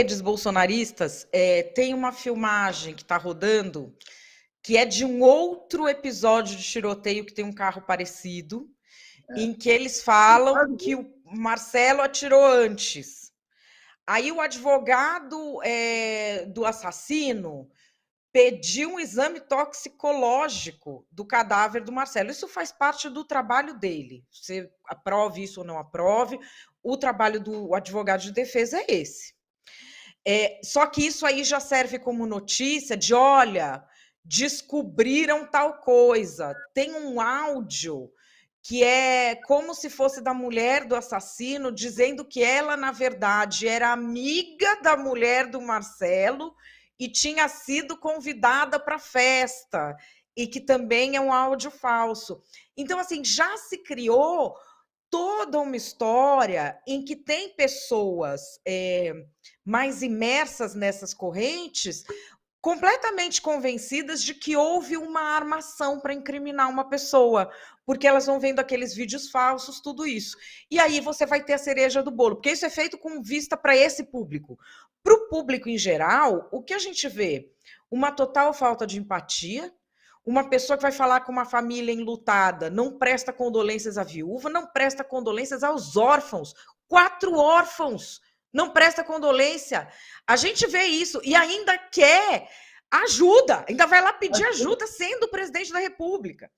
redes bolsonaristas, é, tem uma filmagem que está rodando que é de um outro episódio de tiroteio que tem um carro parecido, é. em que eles falam que o Marcelo atirou antes. Aí o advogado é, do assassino pediu um exame toxicológico do cadáver do Marcelo. Isso faz parte do trabalho dele. Você aprove isso ou não aprove, o trabalho do advogado de defesa é esse. É, só que isso aí já serve como notícia de olha, descobriram tal coisa. Tem um áudio que é como se fosse da mulher do assassino, dizendo que ela, na verdade, era amiga da mulher do Marcelo e tinha sido convidada para a festa, e que também é um áudio falso. Então, assim, já se criou toda uma história em que tem pessoas é, mais imersas nessas correntes completamente convencidas de que houve uma armação para incriminar uma pessoa, porque elas vão vendo aqueles vídeos falsos, tudo isso. E aí você vai ter a cereja do bolo, porque isso é feito com vista para esse público. Para o público em geral, o que a gente vê? Uma total falta de empatia, uma pessoa que vai falar com uma família enlutada não presta condolências à viúva, não presta condolências aos órfãos. Quatro órfãos não presta condolência. A gente vê isso e ainda quer ajuda, ainda vai lá pedir ajuda sendo presidente da República.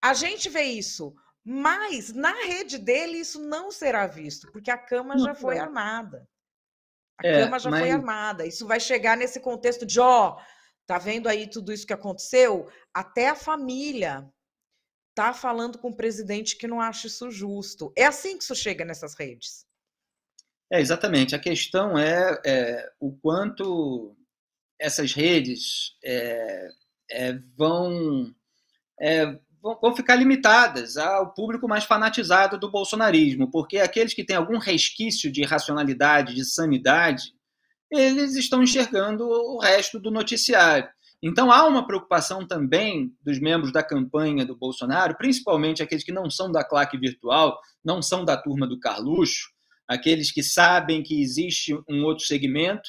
A gente vê isso, mas na rede dele isso não será visto, porque a cama já foi uhum. armada. A é, cama já mas... foi armada. Isso vai chegar nesse contexto de, ó, oh, Tá vendo aí tudo isso que aconteceu? Até a família tá falando com o presidente que não acha isso justo. É assim que isso chega nessas redes. É, exatamente. A questão é, é o quanto essas redes é, é, vão, é, vão, vão ficar limitadas ao público mais fanatizado do bolsonarismo, porque aqueles que têm algum resquício de racionalidade, de sanidade, eles estão enxergando o resto do noticiário. Então há uma preocupação também dos membros da campanha do Bolsonaro, principalmente aqueles que não são da claque virtual, não são da turma do Carluxo, aqueles que sabem que existe um outro segmento,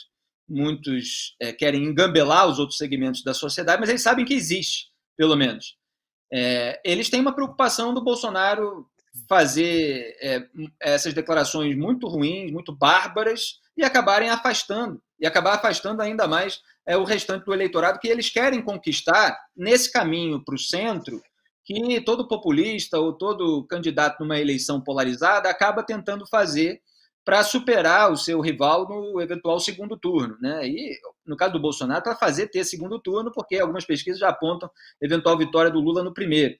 muitos é, querem engambelar os outros segmentos da sociedade, mas eles sabem que existe, pelo menos. É, eles têm uma preocupação do Bolsonaro fazer é, essas declarações muito ruins, muito bárbaras, e acabarem afastando, e acabar afastando ainda mais é, o restante do eleitorado que eles querem conquistar nesse caminho para o centro, que todo populista ou todo candidato numa eleição polarizada acaba tentando fazer para superar o seu rival no eventual segundo turno. Né? E, no caso do Bolsonaro, para fazer ter segundo turno, porque algumas pesquisas já apontam eventual vitória do Lula no primeiro.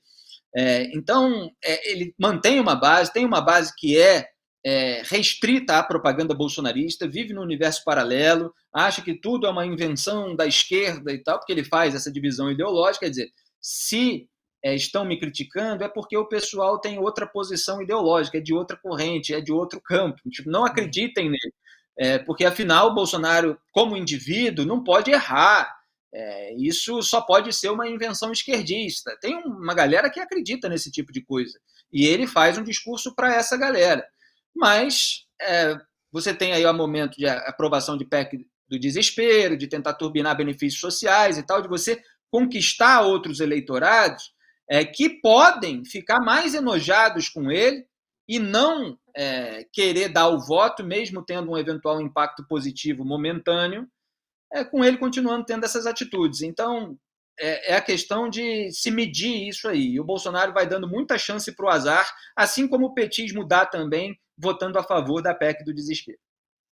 É, então, é, ele mantém uma base, tem uma base que é é, restrita à propaganda bolsonarista, vive num universo paralelo, acha que tudo é uma invenção da esquerda e tal, porque ele faz essa divisão ideológica. Quer dizer, se é, estão me criticando é porque o pessoal tem outra posição ideológica, é de outra corrente, é de outro campo. Tipo, não acreditem nele. É, porque, afinal, o Bolsonaro, como indivíduo, não pode errar. É, isso só pode ser uma invenção esquerdista. Tem uma galera que acredita nesse tipo de coisa. E ele faz um discurso para essa galera mas é, você tem aí o momento de aprovação de PEC do desespero, de tentar turbinar benefícios sociais e tal, de você conquistar outros eleitorados é, que podem ficar mais enojados com ele e não é, querer dar o voto, mesmo tendo um eventual impacto positivo momentâneo, é, com ele continuando tendo essas atitudes. Então, é, é a questão de se medir isso aí. E o Bolsonaro vai dando muita chance para o azar, assim como o petismo dá também votando a favor da PEC do desespero.